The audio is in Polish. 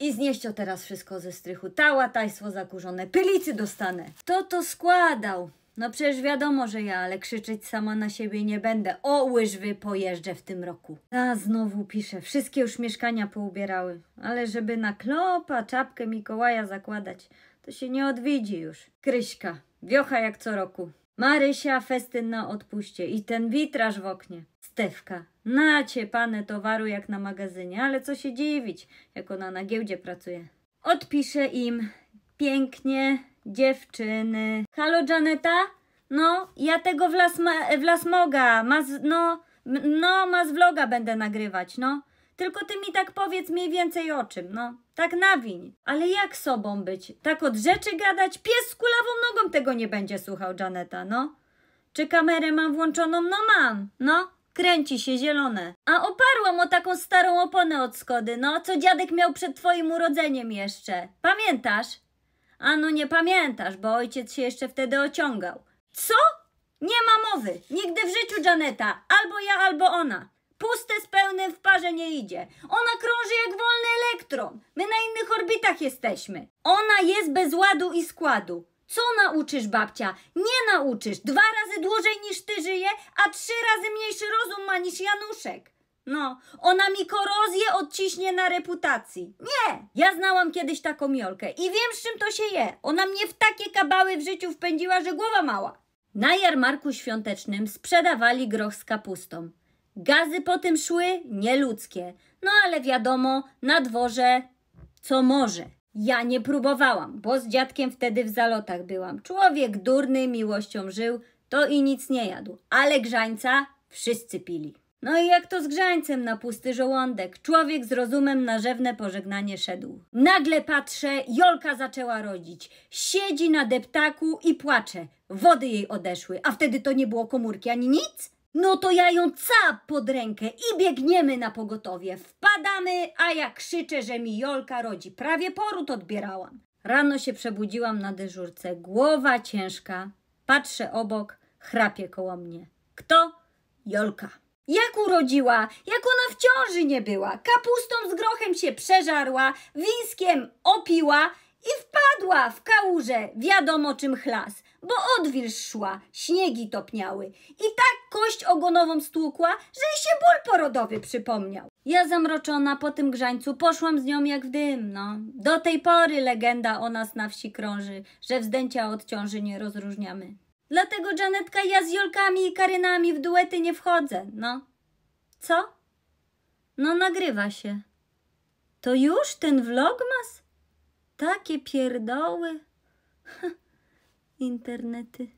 I znieść znieścio teraz wszystko ze strychu. Ta łatajstwo zakurzone. Pylicy dostanę. Kto to składał? No przecież wiadomo, że ja, ale krzyczeć sama na siebie nie będę. O łyżwy pojeżdżę w tym roku. A znowu piszę. Wszystkie już mieszkania poubierały. Ale żeby na klopa czapkę Mikołaja zakładać, to się nie odwiedzi już. Kryśka. Wiocha jak co roku. Marysia, festyn na odpuście i ten witraż w oknie. Stewka, nacie pane towaru jak na magazynie, ale co się dziwić, jak ona na giełdzie pracuje. Odpiszę im pięknie, dziewczyny. Halo, Janeta? No, ja tego w las, ma, w las moga, mas, no, no, mas vloga będę nagrywać, no. Tylko ty mi tak powiedz mniej więcej o czym, no. Tak nawiń. Ale jak sobą być? Tak od rzeczy gadać? Pies z kulawą nogą tego nie będzie słuchał, Janeta, no. Czy kamerę mam włączoną? No mam, no. Kręci się zielone. A oparłam o taką starą oponę od Skody, no, co dziadek miał przed twoim urodzeniem jeszcze. Pamiętasz? A no nie pamiętasz, bo ojciec się jeszcze wtedy ociągał. Co? Nie ma mowy. Nigdy w życiu, Janeta. Albo ja, albo ona puste z pełnym w parze nie idzie. Ona krąży jak wolny elektron. My na innych orbitach jesteśmy. Ona jest bez ładu i składu. Co nauczysz, babcia? Nie nauczysz. Dwa razy dłużej niż ty żyje, a trzy razy mniejszy rozum ma niż Januszek. No, ona mi korozję odciśnie na reputacji. Nie! Ja znałam kiedyś taką miolkę i wiem, z czym to się je. Ona mnie w takie kabały w życiu wpędziła, że głowa mała. Na jarmarku świątecznym sprzedawali groch z kapustą. Gazy po tym szły nieludzkie. No ale wiadomo, na dworze co może. Ja nie próbowałam, bo z dziadkiem wtedy w zalotach byłam. Człowiek durny miłością żył, to i nic nie jadł. Ale grzańca wszyscy pili. No i jak to z grzańcem na pusty żołądek? Człowiek z rozumem na rzewne pożegnanie szedł. Nagle patrzę, Jolka zaczęła rodzić. Siedzi na deptaku i płacze. Wody jej odeszły, a wtedy to nie było komórki ani nic. No to ja ją cap pod rękę i biegniemy na pogotowie. Wpadamy, a ja krzyczę, że mi Jolka rodzi. Prawie poród odbierałam. Rano się przebudziłam na dyżurce, głowa ciężka. Patrzę obok, chrapie koło mnie. Kto? Jolka. Jak urodziła, jak ona w ciąży nie była. Kapustą z grochem się przeżarła, winskiem opiła i wpadła w kałużę, wiadomo czym chlas, bo odwilż szła, śniegi topniały. I tak kość ogonową stłukła, że się ból porodowy przypomniał. Ja zamroczona po tym grzańcu poszłam z nią jak w dym, no. Do tej pory legenda o nas na wsi krąży, że wzdęcia od ciąży nie rozróżniamy. Dlatego, Janetka, ja z Jolkami i Karynami w duety nie wchodzę, no. Co? No nagrywa się. To już ten vlogmas? Takie pierdoły. Internety.